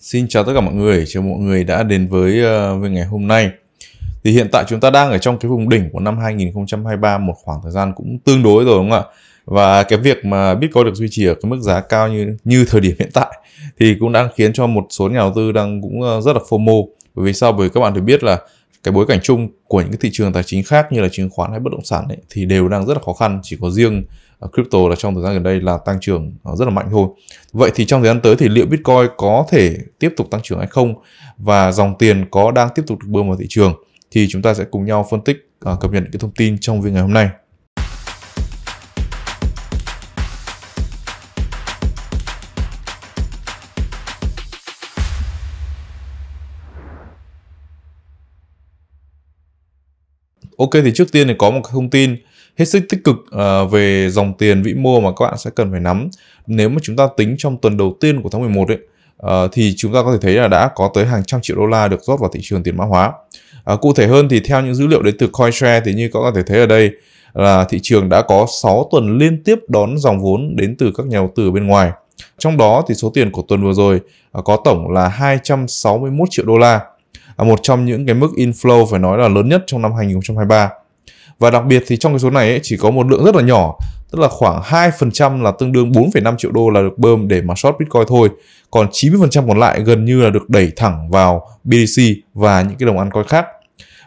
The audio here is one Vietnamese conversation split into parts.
Xin chào tất cả mọi người, chào mọi người đã đến với ờ, với ngày hôm nay. Thì hiện tại chúng ta đang ở trong cái vùng đỉnh của năm 2023 một khoảng thời gian cũng tương đối rồi đúng không ạ? Và cái việc mà Bitcoin được duy trì ở cái mức giá cao như như thời điểm hiện tại thì cũng đang khiến cho một số nhà đầu tư đang cũng ờ, rất là FOMO. Bởi vì sao? Bởi các bạn đều biết là cái bối cảnh chung của những cái thị trường tài chính khác như là chứng khoán hay bất động sản ấy, thì đều đang rất là khó khăn chỉ có riêng ờ, crypto là trong thời gian gần đây là tăng trưởng ờ, rất là mạnh thôi vậy thì trong thời gian tới thì liệu bitcoin có thể tiếp tục tăng trưởng hay không và dòng tiền có đang tiếp tục được bơm vào thị trường thì chúng ta sẽ cùng nhau phân tích ờ, cập nhật những cái thông tin trong video ngày hôm nay ok thì trước tiên thì có một cái thông tin hết sức tích cực uh, về dòng tiền vĩ mô mà các bạn sẽ cần phải nắm. Nếu mà chúng ta tính trong tuần đầu tiên của tháng 11 ấy, uh, thì chúng ta có thể thấy là đã có tới hàng trăm triệu đô la được rót vào thị trường tiền mã hóa. Uh, cụ thể hơn thì theo những dữ liệu đến từ CoinShare thì như các bạn có thể thấy ở đây là thị trường đã có 6 tuần liên tiếp đón dòng vốn đến từ các nhà đầu tư bên ngoài. Trong đó thì số tiền của tuần vừa rồi có tổng là 261 triệu đô la là một trong những cái mức inflow phải nói là lớn nhất trong năm 2023. Và đặc biệt thì trong cái số này ấy, chỉ có một lượng rất là nhỏ, tức là khoảng 2% là tương đương 4,5 triệu đô là được bơm để mà short Bitcoin thôi. Còn 90% còn lại gần như là được đẩy thẳng vào BTC và những cái đồng ăn coi khác.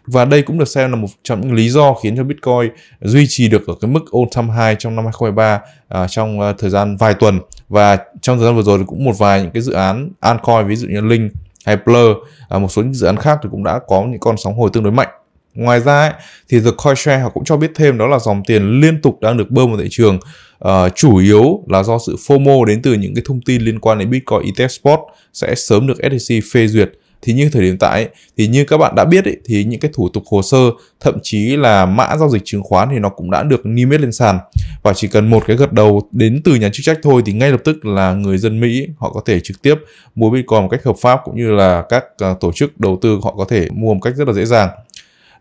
Và đây cũng được xem là một trong những lý do khiến cho Bitcoin duy trì được ở cái mức all time high trong năm 2023 à, trong uh, thời gian vài tuần. Và trong thời gian vừa rồi thì cũng một vài những cái dự án altcoin ví dụ như Link hay Blur à, một số những dự án khác thì cũng đã có những con sóng hồi tương đối mạnh ngoài ra ấy, thì The Coinshare họ cũng cho biết thêm đó là dòng tiền liên tục đang được bơm vào thị trường uh, chủ yếu là do sự FOMO đến từ những cái thông tin liên quan đến Bitcoin ETF Spot sẽ sớm được SEC phê duyệt thì như thời điểm tại thì như các bạn đã biết ấy, thì những cái thủ tục hồ sơ thậm chí là mã giao dịch chứng khoán thì nó cũng đã được niêm yết lên sàn và chỉ cần một cái gật đầu đến từ nhà chức trách thôi thì ngay lập tức là người dân Mỹ họ có thể trực tiếp mua Bitcoin một cách hợp pháp cũng như là các ờ, tổ chức đầu tư họ có thể mua một cách rất là dễ dàng.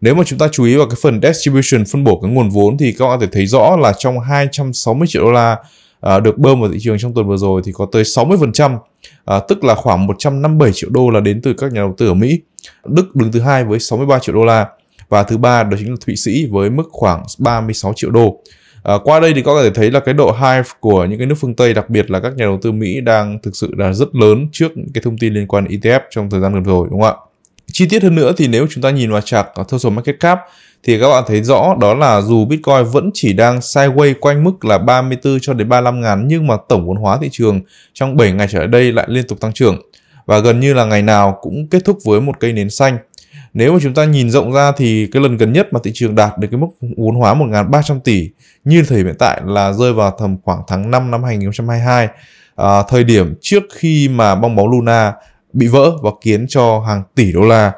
Nếu mà chúng ta chú ý vào cái phần distribution phân bổ cái nguồn vốn thì các bạn có thể thấy rõ là trong 260 triệu đô la à, được bơm vào thị trường trong tuần vừa rồi thì có tới 60%, à, tức là khoảng 157 triệu đô là đến từ các nhà đầu tư ở Mỹ. Đức đứng thứ hai với 63 triệu đô la và thứ ba đó chính là Thụy Sĩ với mức khoảng 36 triệu đô. À, qua đây thì có thể thấy là cái độ hype của những cái nước phương Tây, đặc biệt là các nhà đầu tư Mỹ đang thực sự là rất lớn trước cái thông tin liên quan ETF trong thời gian gần rồi đúng không ạ? Chi tiết hơn nữa thì nếu chúng ta nhìn vào chart total market cap thì các bạn thấy rõ đó là dù Bitcoin vẫn chỉ đang sideways quanh mức là 34 cho đến 35 ngàn nhưng mà tổng vốn hóa thị trường trong 7 ngày trở lại đây lại liên tục tăng trưởng và gần như là ngày nào cũng kết thúc với một cây nến xanh. Nếu mà chúng ta nhìn rộng ra thì cái lần gần nhất mà thị trường đạt được cái mức vốn hóa 1.300 tỷ như thời hiện tại là rơi vào tầm khoảng tháng 5 năm 2022 à, thời điểm trước khi mà bong bóng Luna bị vỡ và khiến cho hàng tỷ đô la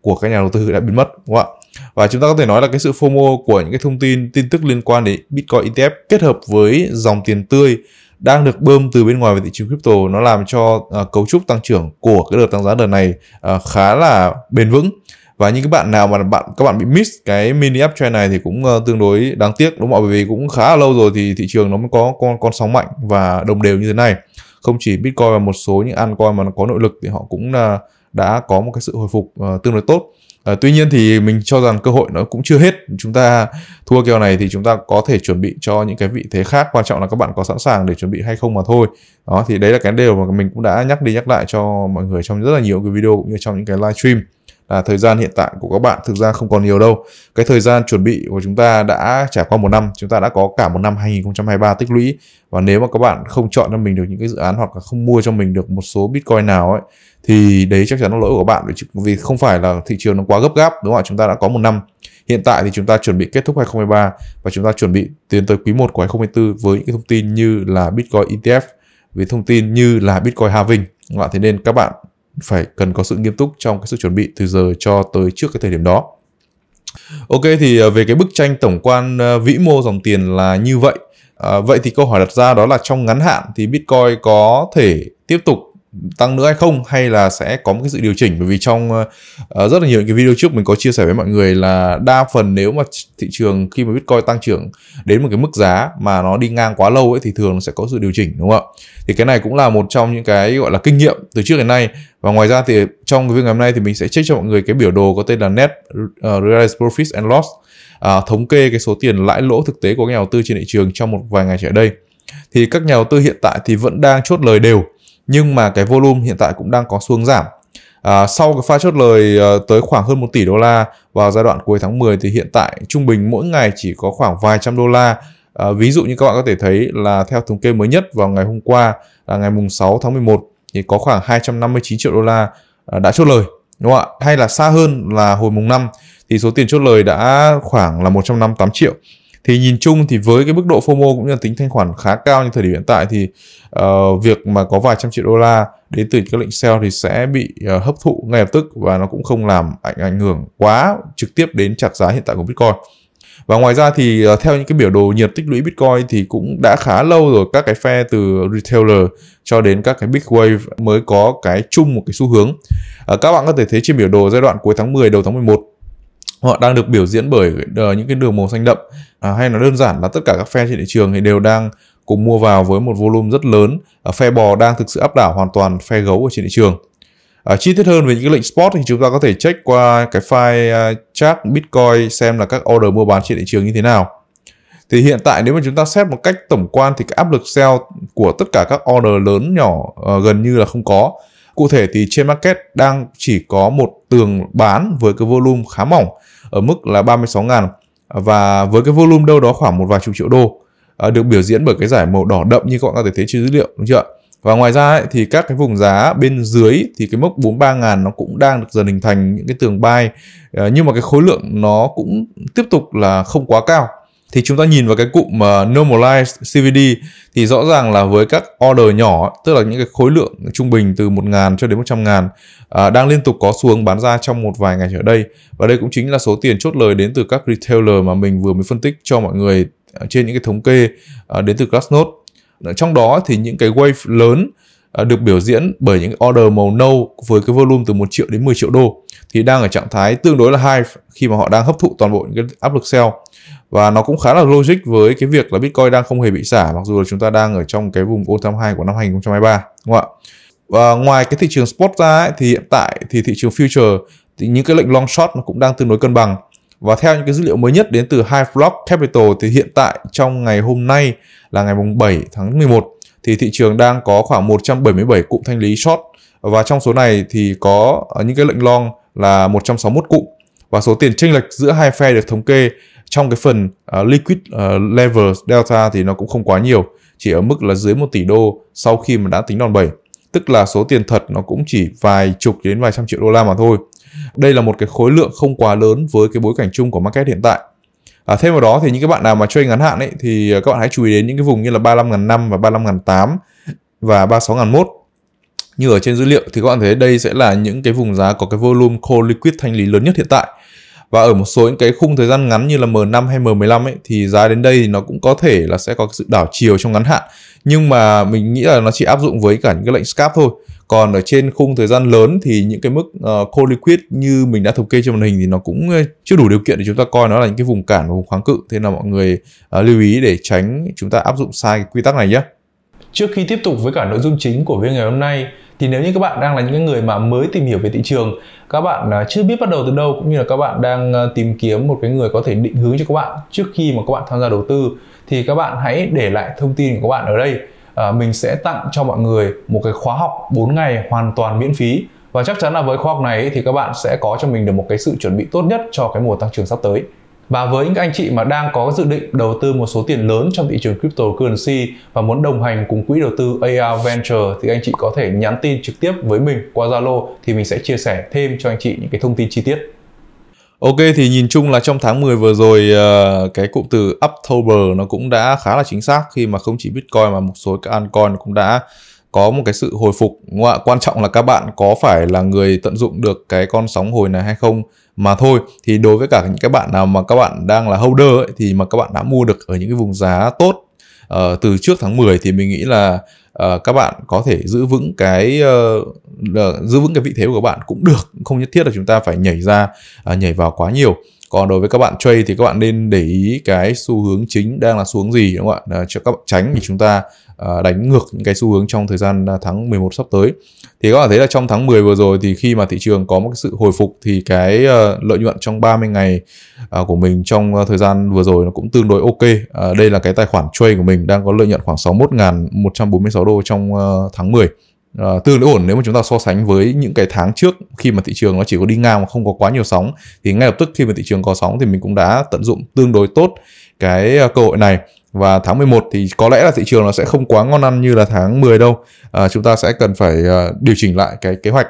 của các nhà đầu tư đã biến mất đúng không ạ? Và chúng ta có thể nói là cái sự FOMO của những cái thông tin tin tức liên quan đến Bitcoin ETF kết hợp với dòng tiền tươi đang được bơm từ bên ngoài về thị trường crypto nó làm cho uh, cấu trúc tăng trưởng của cái đợt tăng giá đợt này uh, khá là bền vững và những cái bạn nào mà bạn các bạn bị miss cái mini up này thì cũng uh, tương đối đáng tiếc đúng không ạ bởi vì cũng khá là lâu rồi thì thị trường nó mới có con con sóng mạnh và đồng đều như thế này không chỉ Bitcoin và một số những altcoin mà nó có nội lực thì họ cũng là đã có một cái sự hồi phục à, tương đối tốt. Uh, tuy nhiên thì mình cho rằng cơ hội nó cũng chưa hết. Chúng ta thua kèo này thì chúng ta có thể chuẩn bị cho những cái vị thế khác. Quan trọng là các bạn có sẵn sàng để chuẩn bị hay không mà thôi. Đó thì đấy là cái điều mà mình cũng đã nhắc đi nhắc lại cho mọi người trong rất là nhiều cái video cũng như trong những cái live stream là thời gian hiện tại của các bạn thực ra không còn nhiều đâu. Cái thời gian chuẩn bị của chúng ta đã trải qua một năm, chúng ta đã có cả một năm 2023 tích lũy và nếu mà các bạn không chọn cho mình được những cái dự án hoặc là không mua cho mình được một số Bitcoin nào ấy thì đấy chắc chắn là lỗi của bạn vì không phải là thị trường nó quá gấp gáp đúng không ạ? Chúng ta đã có một năm. Hiện tại thì chúng ta chuẩn bị kết thúc 2023 và chúng ta chuẩn bị tiến tới quý 1 của 2024 với những cái thông tin như là Bitcoin ETF, với thông tin như là Bitcoin halving. Đúng không? Thế nên các bạn phải cần có sự nghiêm túc trong cái sự chuẩn bị từ giờ cho tới trước cái thời điểm đó. Ok thì à, về cái bức tranh tổng quan à, vĩ mô dòng tiền là như vậy. À, vậy thì câu hỏi đặt ra đó là trong ngắn hạn thì Bitcoin có thể tiếp tục tăng nữa hay không hay là sẽ có một cái sự điều chỉnh bởi vì trong uh, rất là nhiều những cái video trước mình có chia sẻ với mọi người là đa phần nếu mà thị trường khi mà Bitcoin tăng trưởng đến một cái mức giá mà nó đi ngang quá lâu ấy thì thường sẽ có sự điều chỉnh đúng không ạ? Thì cái này cũng là một trong những cái gọi là kinh nghiệm từ trước đến nay và ngoài ra thì trong cái video ngày hôm nay thì mình sẽ check cho mọi người cái biểu đồ có tên là Net ờ, Realized Profits and Loss uh, thống kê cái số tiền lãi lỗ thực tế của các nhà đầu tư trên thị trường trong một vài ngày trở đây thì các nhà đầu tư hiện tại thì vẫn đang chốt lời đều nhưng mà cái volume hiện tại cũng đang có xu hướng giảm. À, sau cái pha chốt lời uh, tới khoảng hơn 1 tỷ đô la vào giai đoạn cuối tháng 10 thì hiện tại trung bình mỗi ngày chỉ có khoảng vài trăm đô la. À, ví dụ như các bạn có thể thấy là theo thống kê mới nhất vào ngày hôm qua là ngày mùng 6 tháng 11 thì có khoảng 259 triệu đô la uh, đã chốt lời đúng không ạ? Hay là xa hơn là hồi mùng 5 thì số tiền chốt lời đã khoảng là 158 triệu thì nhìn chung thì với cái mức độ FOMO cũng như là tính thanh khoản khá cao như thời điểm hiện tại thì uh, việc mà có vài trăm triệu đô la đến từ các lệnh sell thì sẽ bị uh, hấp thụ ngay lập tức và nó cũng không làm ảnh ảnh hưởng quá trực tiếp đến chặt giá hiện tại của Bitcoin. Và ngoài ra thì uh, theo những cái biểu đồ nhiệt tích lũy Bitcoin thì cũng đã khá lâu rồi các cái phe từ retailer cho đến các cái big wave mới có cái chung một cái xu hướng. Uh, các bạn có thể thấy trên biểu đồ giai đoạn cuối tháng 10 đầu tháng 11 họ đang được biểu diễn bởi ờ, những cái đường màu xanh đậm à, hay là đơn giản là tất cả các phe trên thị trường thì đều đang cùng mua vào với một volume rất lớn à, phe bò đang thực sự áp đảo hoàn toàn phe gấu ở trên thị trường à, chi tiết hơn về những cái lệnh spot thì chúng ta có thể check qua cái file à, chart bitcoin xem là các order mua bán trên thị trường như thế nào thì hiện tại nếu mà chúng ta xét một cách tổng quan thì cái áp lực sell của tất cả các order lớn nhỏ uh, gần như là không có cụ thể thì trên market đang chỉ có một tường bán với cái volume khá mỏng ở mức là 36 ngàn và với cái volume đâu đó khoảng một vài chục triệu đô à, được biểu diễn bởi cái giải màu đỏ đậm như các bạn có thể thấy trên dữ liệu đúng chưa và ngoài ra thì các cái vùng giá bên dưới thì cái mốc 43 ngàn nó cũng đang được dần hình thành những cái tường bay à, nhưng mà cái khối lượng nó cũng tiếp tục là không quá cao thì chúng ta nhìn vào cái cụm uh, normalized CVD thì rõ ràng là với các order nhỏ tức là những cái khối lượng trung bình từ 1.000 cho đến 100.000 uh, ờ, đang liên tục có xuống bán ra trong một vài ngày trở đây và đây cũng chính là số tiền chốt lời đến từ các retailer mà mình vừa mới phân tích cho mọi người ờ, trên những cái thống kê uh, đến từ Glassnode trong đó thì những cái wave lớn được biểu diễn bởi những order màu nâu với cái volume từ 1 triệu đến 10 triệu đô thì đang ở trạng thái tương đối là high khi mà họ đang hấp thụ toàn bộ những cái áp lực sell và nó cũng khá là logic với cái việc là Bitcoin đang không hề bị xả mặc dù là chúng ta đang ở trong cái vùng tham time của năm 2023 đúng không ạ? Và ngoài cái thị trường spot ra ấy, thì hiện tại thì thị trường future thì những cái lệnh long short nó cũng đang tương đối cân bằng. Và theo những cái dữ liệu mới nhất đến từ High Block Capital thì hiện tại trong ngày hôm nay là ngày mùng 7 tháng 11 thì thị trường đang có khoảng 177 cụm thanh lý short và trong số này thì có ờ, những cái lệnh long là 161 cụm và số tiền chênh lệch giữa hai phe được thống kê trong cái phần uh, liquid uh, ờ, level delta thì nó cũng không quá nhiều, chỉ ở mức là dưới 1 tỷ đô sau khi mà đã tính đòn bẩy. Tức là số tiền thật nó cũng chỉ vài chục đến vài trăm triệu đô la mà thôi. Đây là một cái khối lượng không quá lớn với cái bối cảnh chung của market hiện tại. À, thêm vào đó thì những cái bạn nào mà chơi ngắn hạn ấy thì ờ, các bạn hãy chú ý đến những cái vùng như là 35 năm và 35.800 và 36.001 như ở trên dữ liệu thì các bạn thấy đây sẽ là những cái vùng giá có cái volume call liquid thanh lý lớn nhất hiện tại và ở một số những cái khung thời gian ngắn như là M5 hay M15 ấy thì giá đến đây thì nó cũng có thể là sẽ có sự đảo chiều trong ngắn hạn nhưng mà mình nghĩ là nó chỉ áp dụng với cả những cái lệnh scalp thôi còn ở trên khung thời gian lớn thì những cái mức uh, ờ, call liquid như mình đã thống kê trên màn hình thì nó cũng chưa đủ điều kiện để chúng ta coi nó là những cái vùng cản và vùng kháng cự thế là mọi người uh, lưu ý để tránh chúng ta áp dụng sai cái quy tắc này nhé Trước khi tiếp tục với cả nội dung chính của video ngày hôm nay thì nếu như các bạn đang là những người mà mới tìm hiểu về thị trường, các bạn à, chưa biết bắt đầu từ đâu cũng như là các bạn đang à, tìm kiếm một cái người có thể định hướng cho các bạn trước khi mà các bạn tham gia đầu tư thì các bạn hãy để lại thông tin của các bạn ở đây. À, mình sẽ tặng cho mọi người một cái khóa học 4 ngày hoàn toàn miễn phí và chắc chắn là với khóa học này thì các bạn sẽ có cho mình được một cái sự chuẩn bị tốt nhất cho cái mùa tăng trưởng sắp tới. Và với những anh chị mà đang có dự định đầu tư một số tiền lớn trong thị trường cryptocurrency và muốn đồng hành cùng quỹ đầu tư AR Venture thì anh chị có thể nhắn tin trực tiếp với mình qua Zalo thì mình sẽ chia sẻ thêm cho anh chị những cái thông tin chi tiết. Ok thì nhìn chung là trong tháng 10 vừa rồi ờ, cái cụm từ October nó cũng đã khá là chính xác khi mà không chỉ Bitcoin mà một số các altcoin cũng đã có một cái sự hồi phục đúng ạ? quan trọng là các bạn có phải là người tận dụng được cái con sóng hồi này hay không mà thôi thì đối với cả những các bạn nào mà các bạn đang là holder ấy, thì mà các bạn đã mua được ở những cái vùng giá tốt uh, từ trước tháng 10 thì mình nghĩ là uh, các bạn có thể giữ vững cái uh, giữ vững cái vị thế của các bạn cũng được không nhất thiết là chúng ta phải nhảy ra uh, nhảy vào quá nhiều còn đối với các bạn trade thì các bạn nên để ý cái xu hướng chính đang là xu hướng gì đúng không ạ cho các bạn tránh thì chúng ta ờ, đánh ngược những cái xu hướng trong thời gian à, tháng 11 sắp tới thì các bạn thấy là trong tháng 10 vừa rồi thì khi mà thị trường có một cái sự hồi phục thì cái ờ, lợi nhuận trong 30 ngày à, của mình trong ờ, thời gian vừa rồi nó cũng tương đối ok đây là cái tài khoản trade của mình đang có lợi nhuận khoảng 61.146 đô trong tháng 10 uh, ờ, tương đối ổn nếu mà chúng ta so sánh với những cái tháng trước khi mà thị trường nó chỉ có đi ngang mà không có quá nhiều sóng thì ngay lập tức khi mà thị trường có sóng thì mình cũng đã tận dụng tương đối tốt cái ờ, cơ hội này và tháng 11 thì có lẽ là thị trường nó sẽ không quá ngon ăn như là tháng 10 đâu à, chúng ta sẽ cần phải uh, điều chỉnh lại cái kế hoạch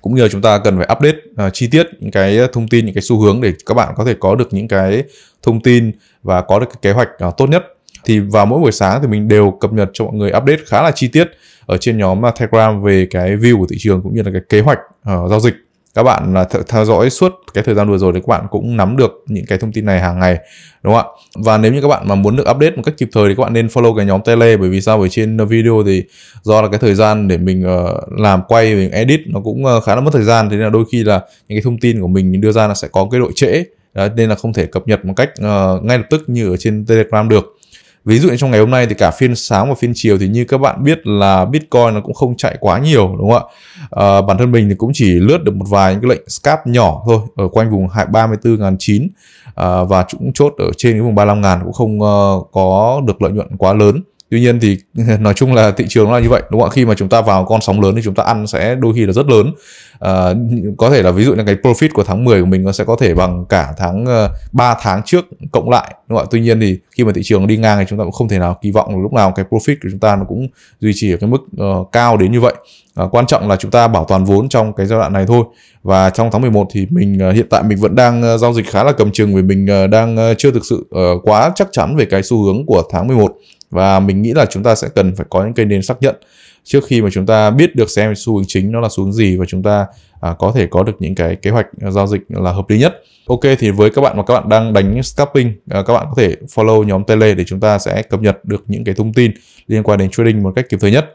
cũng như là chúng ta cần phải update uh, chi tiết những cái thông tin những cái xu hướng để các bạn có thể có được những cái thông tin và có được cái kế hoạch uh, tốt nhất thì vào mỗi buổi sáng thì mình đều cập nhật cho mọi người update khá là chi tiết ở trên nhóm à, Telegram về cái view của thị trường cũng như là cái kế hoạch uh, giao dịch các bạn là th- theo dõi suốt cái thời gian vừa rồi thì các bạn cũng nắm được những cái thông tin này hàng ngày đúng không ạ và nếu như các bạn mà muốn được update một cách kịp thời thì các bạn nên follow cái nhóm tele bởi vì sao bởi trên video thì do là cái thời gian để mình uh, làm quay mình edit nó cũng uh, khá là mất thời gian thế nên là đôi khi là những cái thông tin của mình đưa ra là sẽ có cái độ trễ Đó, nên là không thể cập nhật một cách uh, ngay lập tức như ở trên telegram được ví dụ như trong ngày hôm nay thì cả phiên sáng và phiên chiều thì như các bạn biết là bitcoin nó cũng không chạy quá nhiều đúng không ạ à, bản thân mình thì cũng chỉ lướt được một vài những cái lệnh scalp nhỏ thôi ở quanh vùng 34.009 à, ờ, và cũng chốt ở trên cái vùng 35.000 cũng không uh, có được lợi nhuận quá lớn tuy nhiên thì nói chung là thị trường nó là như vậy đúng không ạ khi mà chúng ta vào con sóng lớn thì chúng ta ăn sẽ đôi khi là rất lớn à, có thể là ví dụ là cái profit của tháng 10 của mình nó sẽ có thể bằng cả tháng 3 ờ, tháng trước cộng lại đúng không ạ tuy nhiên thì khi mà thị trường đi ngang thì chúng ta cũng không thể nào kỳ vọng lúc nào cái profit của chúng ta nó cũng duy trì ở cái mức uh, cao đến như vậy à, quan trọng là chúng ta bảo toàn vốn trong cái giai đoạn này thôi và trong tháng 11 thì mình uh, hiện tại mình vẫn đang uh, giao dịch khá là cầm chừng vì mình uh, đang uh, chưa thực sự uh, quá chắc chắn về cái xu hướng của tháng 11 và mình nghĩ là chúng ta sẽ cần phải có những cây nền xác nhận trước khi mà chúng ta biết được xem xu hướng chính nó là xu hướng gì và chúng ta à, có thể có được những cái kế hoạch giao dịch là hợp lý nhất. Ok thì với các bạn mà các bạn đang đánh scalping, à, các bạn có thể follow nhóm Tele để chúng ta sẽ cập nhật được những cái thông tin liên quan đến trading một cách kịp thời nhất.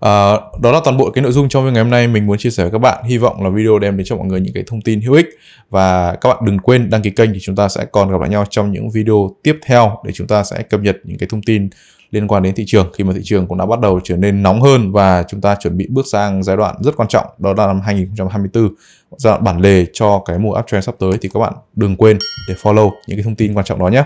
À, đó là toàn bộ cái nội dung trong ngày hôm nay mình muốn chia sẻ với các bạn. Hy vọng là video đem đến cho mọi người những cái thông tin hữu ích và các bạn đừng quên đăng ký kênh thì chúng ta sẽ còn gặp lại nhau trong những video tiếp theo để chúng ta sẽ cập nhật những cái thông tin liên quan đến thị trường khi mà thị trường cũng đã bắt đầu trở nên nóng hơn và chúng ta chuẩn bị bước sang giai đoạn rất quan trọng đó là năm 2024 giai đoạn bản lề cho cái mùa uptrend sắp tới thì các bạn đừng quên để follow những cái thông tin quan trọng đó nhé.